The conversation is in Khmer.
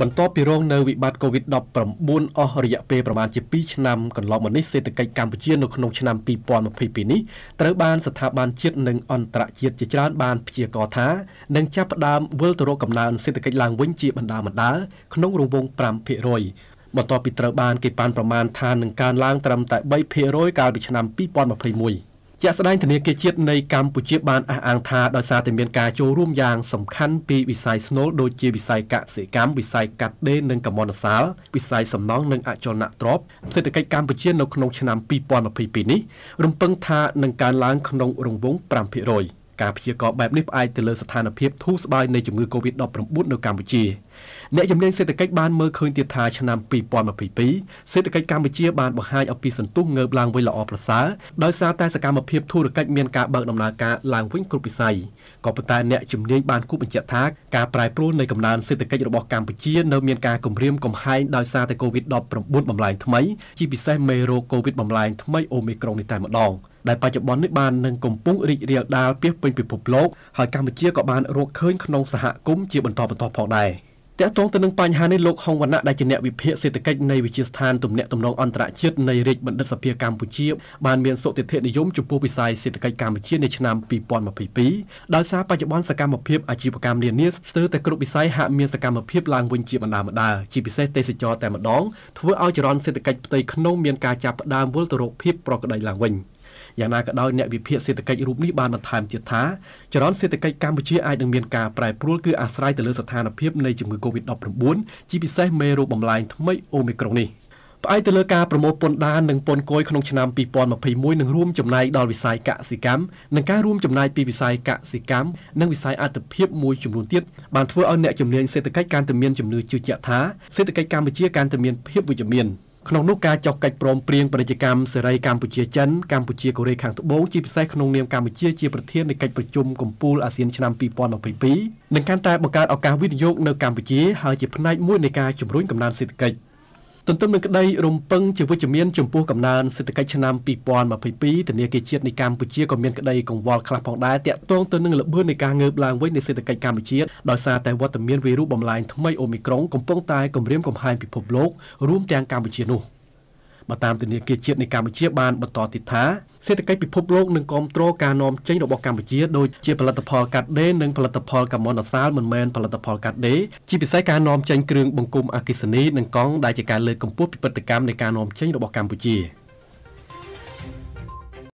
បន្ទាប់ពីរងនៅវិបត្តិ COVID-19 អស់រយៈពេលប្រមាណជា2ឆ្នាំកន្លងមកនេះសេដ្ឋកិច្ចកម្ពុជានៅក្នុងឆ្នាំ2022នេះត្រូវបានស្ថាប័នជាតិនិងអន្តរជាតិជាច្រើនបានព្យាករថានឹងចាប់ផ្ដើមវិលទៅរកកំណើនសេដ្ឋកិច្ចឡើងវិញជាបណ្ដាបណ្ដាក្នុងរង្វង់5%បន្ទាប់ពីត្រូវបានគេប៉ាន់ប្រមាណថានឹងកើនឡើងត្រឹមតែ3%កាលពីឆ្នាំ2021ជាក់ស្ដែងធនាគារជាតិនៃកម្ពុជាបានអះអាងថាដោយសារតែមានការចូលរួមយ៉ាងសំខាន់ពីវិស័យស្នូលដូចជាវិស័យកសិកម្មវិស័យកាត់ដេរនិងកម្មន្តសាលវិស័យសំណង់និងអចលនទ្រព្យសេដ្ឋកិច្ចកម្ពុជានៅក្នុងឆ្នាំ2022នេះរំពឹងថានឹងកើនឡើងក្នុងរង្វង់5%។ការព្យាករណ៍បែបនេះផ្អែកទៅលើស្ថានភាពធូរស្បើយនៃជំងឺ Covid-19 នៅកម្ពុជាអ្នកជំនាញសេដ្ឋកិច្ចបានមើលឃើញទៀតថាឆ្នាំ2022សេដ្ឋកិច្ចកម្ពុជាបានបង្ហាញអំពីសន្ទុះងើបឡើងវិញល្អប្រសើរដោយសារតែសកម្មភាពធុរកិច្ចមានការបើកដំណើរការឡើងវិញគ្រប់វិស័យក៏ប៉ុន្តែអ្នកជំនាញបានគូបញ្ជាក់ថាការប្រែប្រួលនៃកំណើនសេដ្ឋកិច្ចរបស់កម្ពុជា នៅមានការគំរាមកំហែងដោយសារតែ COVID-19 បំលែងថ្មីជាពិសេសមេរោគ COVID បំលែងថ្មី Omicron នេះតែម្ដង។ដែលបច្ចុប្បន្ននេះបាននឹងកំពុងរីករាលដាលពាសពេញពិភពលោកហើយកម្ពុជាក៏បានរកឃើញក្នុងសហគមន៍ជាបន្តបន្ទាប់ផងដែរ។តកតងទៅនឹងបញ្ហានេះលោកហុងវណ្ណៈដែលជាអ្នកវិភាគសេដ្ឋកិច្ចនៃវិទ្យាស្ថានទំនាក់ទំនងអន្តរជាតិនៃរាជបណ្ឌិតសភាកម្ពុជាបានមានសុតិធិនិយមចំពោះវិស័យសេដ្ឋកិច្ចកម្ពុជានៅឆ្នាំ2022ដោយសារបច្ចុប្បន្នសកម្មភាពអាជីវកម្មនានាស្ទើរតែគ្រប់វិស័យហាក់មានសកម្មភាពឡើងវិញជាបណ្ដាបណ្ដាជាពិសេសទេសចរតែម្ដងធ្វើឲ្យចរន្តសេដ្ឋកិច្ចផ្ទៃក្នុងមានការចាប់ផ្ដើមវិលទៅរកភាពប្រក្រតីឡើងវិញ។យ៉ាងណាក៏ដោយអ្នកវិភាគសេដ្ឋកិច្ចរូបនេះបានបន្ថែមទៀតថាចរន្តសេដ្ឋកិច្ចកម្ពុជាអាចនឹងមានការប្រែប្រួលគឺអាស្រ័យទៅលើស្ថានភាពនៃជំងឺ Covid-19 ជាពិសេសមេរោគបំលែងថ្មីអូមីក្រុងនេះ។ផ្អែកទៅលើការប្រមូលពន្ធដាននិងពន្ធគយក្នុងឆ្នាំ2021នឹងរួមចំណែកដល់វិស័យកសិកម្មនិងការរួមចំណែកពីវិស័យកសិកម្មនិងវិស័យអត្ថភាពមួយចំនួនទៀតបានធ្វើឲ្យអ្នកជំនាញសេដ្ឋកិច្ចកាន់តែមានជំនឿជឿជាក់ថាសេដ្ឋកិច្ចកម្ពុជាកាន់តែមានភាពវិជ្ជមាន។ក្នុងនោះការចុះកិច្ចព្រមព្រៀងពាណិជ្ជកម្មសេរីកម្ពុជាចិនកម្ពុជាកូរ៉េខាងត្បូងជាពិសេសក្នុងនាមកម្ពុជាជាប្រធាននៃកិច្ចប្រជុំកំពូលអាស៊ានឆ្នាំ2022នឹងកាន់តែបង្កើតឱកាសវិនិយោគនៅកម្ពុជាហើយជាផ្នែកមួយនៃការជំរុញកំណើនសេដ្ឋកិច្ច។ទន្ទឹមនឹងក្តីរំពឹងជាវិជ្ជមានចំពោះកំណើនសេដ្ឋកិច្ចឆ្នាំ2022ធនាគារជាតិនៃកម្ពុជាក៏មានក្តីកង្វល់ខ្លះផងដែរតាក់ទងទៅនឹងល្បឿននៃការងើបឡើងវិញនៃសេដ្ឋកិច្ចកម្ពុជាដោយសារតែវត្តមានវីរុសបំលែងថ្មីអូមីក្រុងកំពុងតែគំរាមកំហែងពិភពលោករួមទាំងកម្ពុជានោះ។បើតាមធនាគារជាតិនៃកម្ពុជាបានបន្តទីថាសេដ្ឋកិច្ចពិភពលោកនឹងគ្រប់គ្រងការនាំចេញរបស់កម្ពុជាដូចជាផលិតផលកាត់ដេរនិងផលិតផលកាមន់អសាលមិនមែនផលិតផលកាត់ដេរជាពិសេសការនាំចេញគ្រឿងបង្គុំអគិសនីនិងកង់ដែលជាការលើកកម្ពស់ពីបដកម្មនៃការនាំចេញរបស់កម្ពុជា។